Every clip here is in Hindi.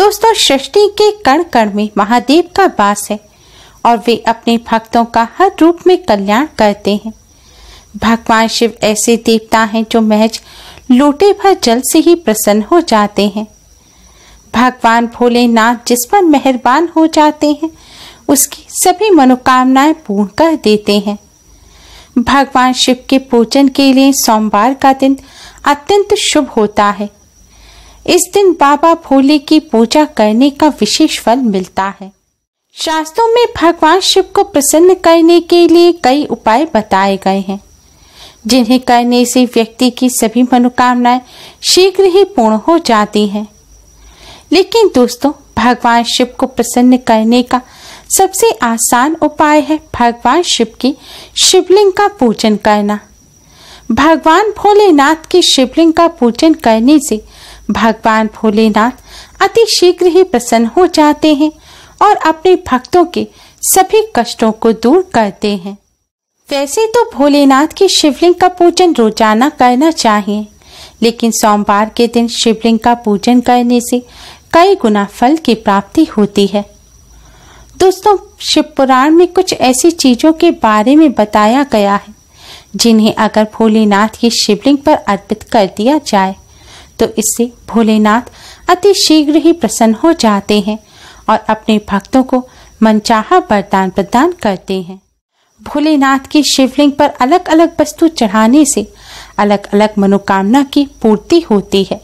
दोस्तों सृष्टि के कण कण में महादेव का वास है और वे अपने भक्तों का हर रूप में कल्याण करते हैं भगवान शिव ऐसे देवता हैं जो महज लोटे भर जल से ही प्रसन्न हो जाते हैं भगवान भोलेनाथ जिस पर मेहरबान हो जाते हैं उसकी सभी मनोकामनाएं पूर्ण कर देते हैं भगवान शिव के पूजन के लिए सोमवार का दिन अत्यंत शुभ होता है इस दिन बाबा भोले की पूजा करने का विशेष फल मिलता है शास्त्रों में भगवान शिव को प्रसन्न करने के लिए कई उपाय बताए गए हैं जिन्हें करने से व्यक्ति की सभी मनोकामनाएं शीघ्र ही पूर्ण हो जाती हैं लेकिन दोस्तों भगवान शिव को प्रसन्न करने का सबसे आसान उपाय है भगवान शिव की शिवलिंग का पूजन करना भगवान भोलेनाथ के शिवलिंग का पूजन करने से भगवान भोलेनाथ अति शीघ्र ही प्रसन्न हो जाते हैं और अपने भक्तों के सभी कष्टों को दूर करते हैं वैसे तो भोलेनाथ की शिवलिंग का पूजन रोजाना करना चाहिए लेकिन सोमवार के दिन शिवलिंग का पूजन करने से कई गुना फल की प्राप्ति होती है दोस्तों शिवपुराण में कुछ ऐसी चीजों के बारे में बताया गया है जिन्हें अगर भोलेनाथ की शिवलिंग पर अर्पित कर दिया जाए तो इससे भोलेनाथ अति शीघ्र ही प्रसन्न हो जाते हैं और अपने भक्तों को मनचाहा वरदान प्रदान करते हैं भोलेनाथ की शिवलिंग पर अलग अलग वस्तु चढ़ाने से अलग अलग मनोकामना की पूर्ति होती है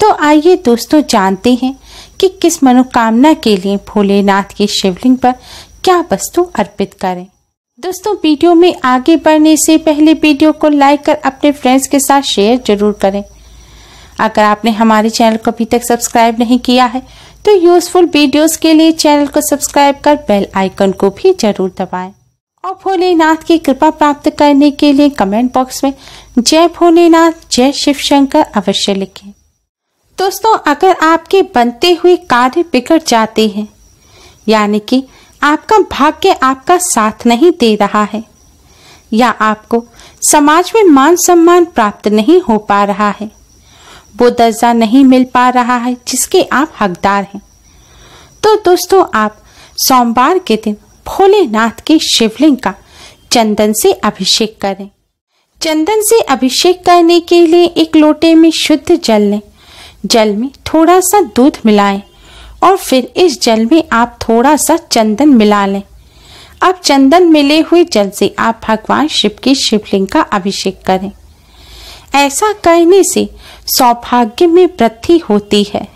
तो आइए दोस्तों जानते हैं कि किस मनोकामना के लिए भोलेनाथ की शिवलिंग पर क्या वस्तु अर्पित करें दोस्तों वीडियो में आगे बढ़ने से पहले वीडियो को लाइक कर अपने फ्रेंड्स के साथ शेयर जरूर करें अगर आपने हमारे चैनल को अभी तक सब्सक्राइब नहीं किया है तो यूजफुल वीडियोस के लिए चैनल को सब्सक्राइब कर बेल आइकन को भी जरूर दबाएं और भोलेनाथ की कृपा प्राप्त करने के लिए कमेंट बॉक्स में जय भोलेनाथ जय शिव शंकर अवश्य लिखें दोस्तों अगर आपके बनते हुए कार्य बिगड़ जाते हैं यानी कि आपका भाग्य आपका साथ नहीं दे रहा है या आपको समाज में मान सम्मान प्राप्त नहीं हो पा रहा है वो दर्जा नहीं मिल पा रहा है जिसके आप हकदार हैं तो दोस्तों आप सोमवार के दिन भोलेनाथ के शिवलिंग का चंदन से अभिषेक करें चंदन से अभिषेक करने के लिए एक लोटे में शुद्ध जल लें जल में थोड़ा सा दूध मिलाएं और फिर इस जल में आप थोड़ा सा चंदन मिला लें अब चंदन मिले हुए जल से आप भगवान शिव के शिवलिंग का अभिषेक करें ऐसा करने से सौभाग्य में वृद्धि होती है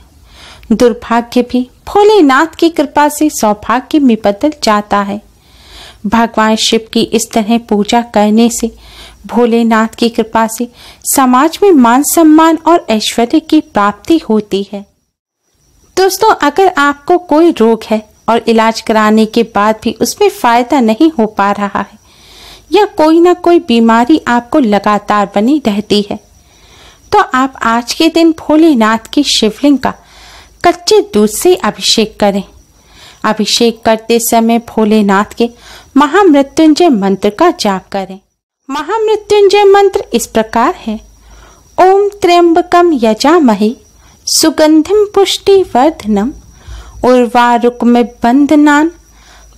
दुर्भाग्य भी भोलेनाथ की कृपा से सौभाग्य में बदल जाता है भगवान शिव की इस तरह पूजा करने से भोलेनाथ की कृपा से समाज में मान सम्मान और ऐश्वर्य की प्राप्ति होती है दोस्तों अगर आपको कोई रोग है और इलाज कराने के बाद भी उसमें फायदा नहीं हो पा रहा है या कोई ना कोई बीमारी आपको लगातार बनी रहती है तो आप आज के दिन भोलेनाथ के शिवलिंग का कच्चे दूध से अभिषेक करें अभिषेक करते समय भोलेनाथ के महामृत्युंजय मंत्र का जाप करें महामृत्युंजय मंत्र इस प्रकार है ओम त्र्यंबकम यजामहे सुगंधिम पुष्टि वर्धनम उर्वारुक्म बंधनान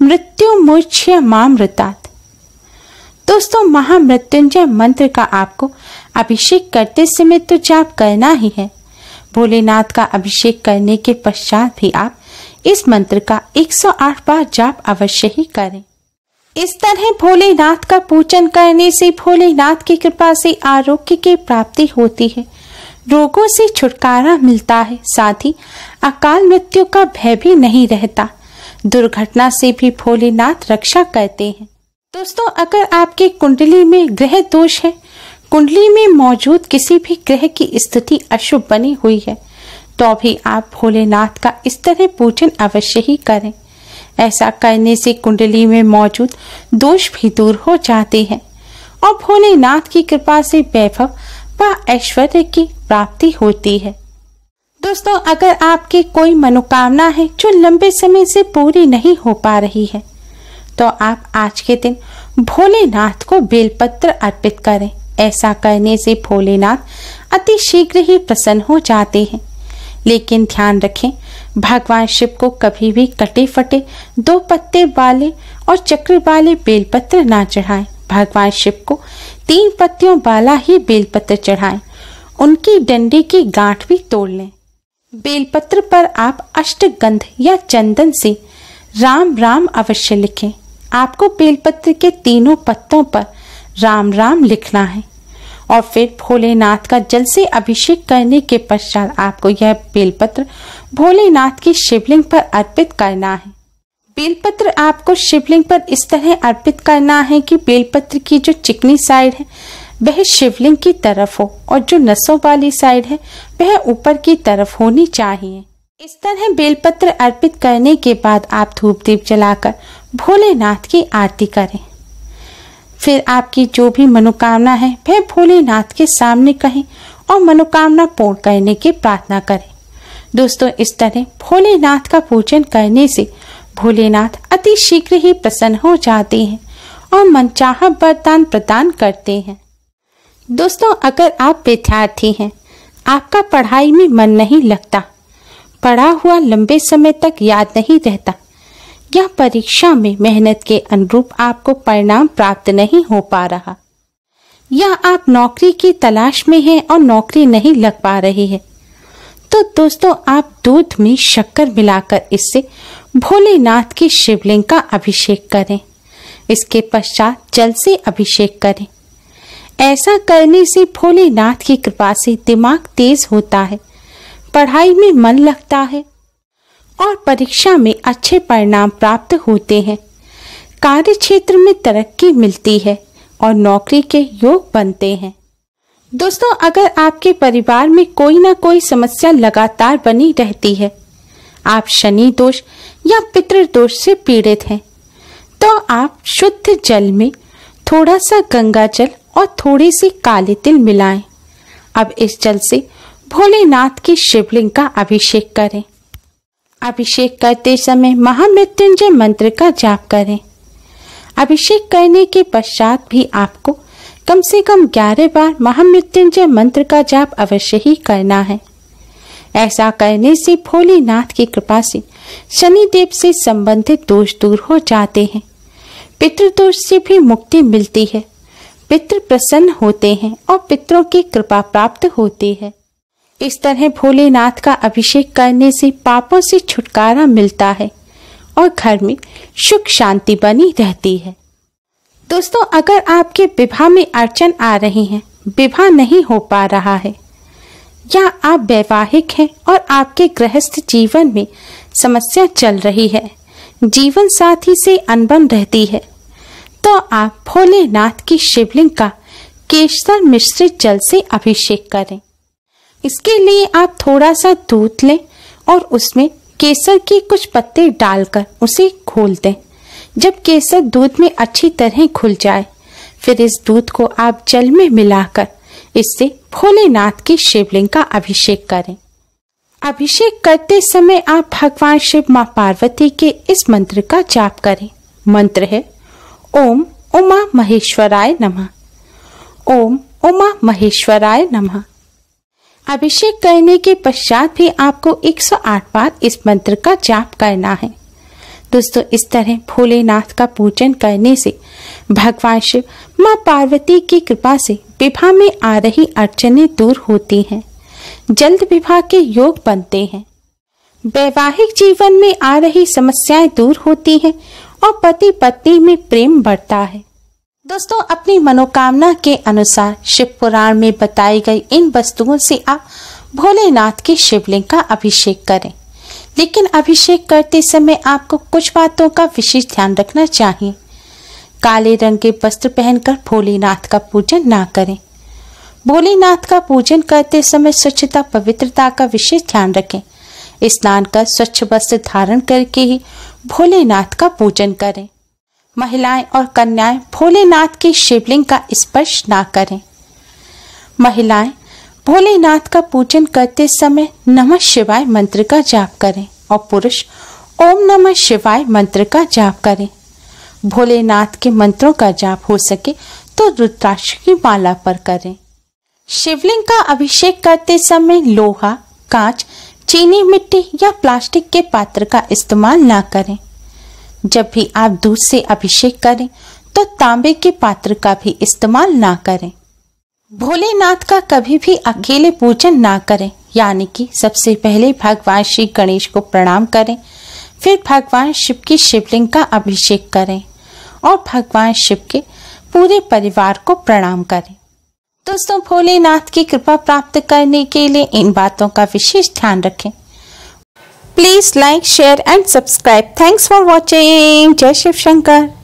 मृत्यु मुच्छ मामृतात दोस्तों महामृत्युंजय मंत्र का आपको अभिषेक करते समय तो जाप करना ही है भोलेनाथ का अभिषेक करने के पश्चात भी आप इस मंत्र का 108 बार जाप अवश्य ही करें इस तरह भोलेनाथ का पूजन करने से भोलेनाथ की कृपा से आरोग्य की प्राप्ति होती है रोगों से छुटकारा मिलता है साथ ही अकाल मृत्यु का भय भी नहीं रहता दुर्घटना से भी भोलेनाथ रक्षा करते हैं दोस्तों अगर आपके कुंडली में ग्रह दोष है कुंडली में मौजूद किसी भी ग्रह की स्थिति अशुभ बनी हुई है तो भी आप भोलेनाथ का इस तरह पूजन अवश्य ही करें ऐसा करने से कुंडली में मौजूद दोष भी दूर हो जाते हैं और भोलेनाथ की कृपा से वैभव व ऐश्वर्य की प्राप्ति होती है दोस्तों अगर आपकी कोई मनोकामना है जो लंबे समय से पूरी नहीं हो पा रही है तो आप आज के दिन भोलेनाथ को बेलपत्र अर्पित करें ऐसा करने से भोलेनाथ अति शीघ्र ही प्रसन्न हो जाते हैं लेकिन ध्यान रखें भगवान शिव को कभी भी कटे फटे दो पत्ते वाले और चक्र वाले बेलपत्र ना चढ़ाएं भगवान शिव को तीन पत्तियों वाला ही बेलपत्र चढ़ाएं उनकी डंडे की गांठ भी तोड़ लें बेलपत्र पर आप अष्टगंध या चंदन से राम राम अवश्य लिखें आपको बेलपत्र के तीनों पत्तों पर राम राम लिखना है और फिर भोलेनाथ का जल से अभिषेक करने के पश्चात आपको यह बेलपत्र भोलेनाथ की शिवलिंग पर अर्पित करना है बेलपत्र आपको शिवलिंग पर इस तरह अर्पित करना है कि बेलपत्र की जो चिकनी साइड है वह शिवलिंग की तरफ हो और जो नसों वाली साइड है वह ऊपर की तरफ होनी चाहिए इस तरह बेलपत्र अर्पित करने के बाद आप धूप दीप जलाकर भोलेनाथ की आरती करें फिर आपकी जो भी मनोकामना है वह भोलेनाथ के सामने कहें और मनोकामना पूर्ण करने की प्रार्थना करें दोस्तों इस तरह भोलेनाथ का पूजन करने से भोलेनाथ अति शीघ्र ही प्रसन्न हो जाते हैं और मनचाहा वरदान प्रदान करते हैं दोस्तों अगर आप विद्यार्थी हैं आपका पढ़ाई में मन नहीं लगता पढ़ा हुआ लंबे समय तक याद नहीं रहता यह परीक्षा में मेहनत के अनुरूप आपको परिणाम प्राप्त नहीं हो पा रहा या आप नौकरी की तलाश में हैं और नौकरी नहीं लग पा रही है तो दोस्तों आप दूध में शक्कर मिलाकर इससे भोलेनाथ के शिवलिंग का अभिषेक करें इसके पश्चात जल से अभिषेक करें ऐसा करने से भोलेनाथ की कृपा से दिमाग तेज होता है पढ़ाई में मन लगता है और परीक्षा में अच्छे परिणाम प्राप्त होते हैं कार्य क्षेत्र में तरक्की मिलती है और नौकरी के योग बनते हैं दोस्तों अगर आपके परिवार में कोई ना कोई समस्या लगातार बनी रहती है आप शनि दोष या पितृ दोष से पीड़ित हैं तो आप शुद्ध जल में थोड़ा सा गंगा जल और थोड़ी सी काले तिल मिलाएं अब इस जल से भोलेनाथ के शिवलिंग का अभिषेक करें अभिषेक करते समय महामृत्युंजय मंत्र का जाप करें अभिषेक करने के पश्चात भी आपको कम से कम ग्यारह बार महामृत्युंजय मंत्र का जाप अवश्य ही करना है ऐसा करने से भोलेनाथ की कृपा से शनिदेव से संबंधित दोष दूर हो जाते हैं पितृदोष से भी मुक्ति मिलती है पितृ प्रसन्न होते हैं और पितरों की कृपा प्राप्त होती है इस तरह भोलेनाथ का अभिषेक करने से पापों से छुटकारा मिलता है और घर में सुख शांति बनी रहती है दोस्तों अगर आपके विवाह में अड़चन आ रही है विवाह नहीं हो पा रहा है या आप वैवाहिक हैं और आपके गृहस्थ जीवन में समस्या चल रही है जीवन साथी से अनबन रहती है तो आप भोलेनाथ की शिवलिंग का केसर मिश्रित जल से अभिषेक करें इसके लिए आप थोड़ा सा दूध लें और उसमें केसर के कुछ पत्ते डालकर उसे घोल दें जब केसर दूध में अच्छी तरह घुल जाए फिर इस दूध को आप जल में मिलाकर इससे भोलेनाथ के शिवलिंग का अभिषेक करें अभिषेक करते समय आप भगवान शिव माँ पार्वती के इस मंत्र का जाप करें मंत्र है ओम उमा महेश्वराय नमः ओम उमा महेश्वराय नमः अभिषेक करने के पश्चात भी आपको 108 बार इस मंत्र का जाप करना है दोस्तों इस तरह भोलेनाथ का पूजन करने से भगवान शिव माँ पार्वती की कृपा से विवाह में आ रही अड़चने दूर होती हैं जल्द विवाह के योग बनते हैं वैवाहिक जीवन में आ रही समस्याएं दूर होती हैं और पति पत्नी में प्रेम बढ़ता है दोस्तों अपनी मनोकामना के अनुसार शिव पुराण में बताई गई इन वस्तुओं से आप भोलेनाथ के शिवलिंग का अभिषेक करें लेकिन अभिषेक करते समय आपको कुछ बातों का विशेष ध्यान रखना चाहिए काले रंग के वस्त्र पहनकर भोलेनाथ का पूजन ना करें भोलेनाथ का पूजन करते समय स्वच्छता पवित्रता का विशेष ध्यान रखें स्नान कर स्वच्छ वस्त्र धारण करके ही भोलेनाथ का पूजन करें महिलाएं और कन्याएं भोलेनाथ के शिवलिंग का स्पर्श ना करें महिलाएं भोलेनाथ का पूजन करते समय नमः शिवाय मंत्र का जाप करें और पुरुष ओम नमः शिवाय मंत्र का जाप करें भोलेनाथ के मंत्रों का जाप हो सके तो रुद्राक्ष की माला पर करें शिवलिंग का अभिषेक करते समय लोहा कांच चीनी मिट्टी या प्लास्टिक के पात्र का इस्तेमाल ना करें जब भी आप दूध से अभिषेक करें तो तांबे के पात्र का भी इस्तेमाल ना करें भोलेनाथ का कभी भी अकेले पूजन ना करें यानी कि सबसे पहले भगवान श्री गणेश को प्रणाम करें फिर भगवान शिव की शिवलिंग का अभिषेक करें और भगवान शिव के पूरे परिवार को प्रणाम करें दोस्तों भोलेनाथ की कृपा प्राप्त करने के लिए इन बातों का विशेष ध्यान रखें Please like, share and subscribe. Thanks for watching. Jai Shiv Shankar.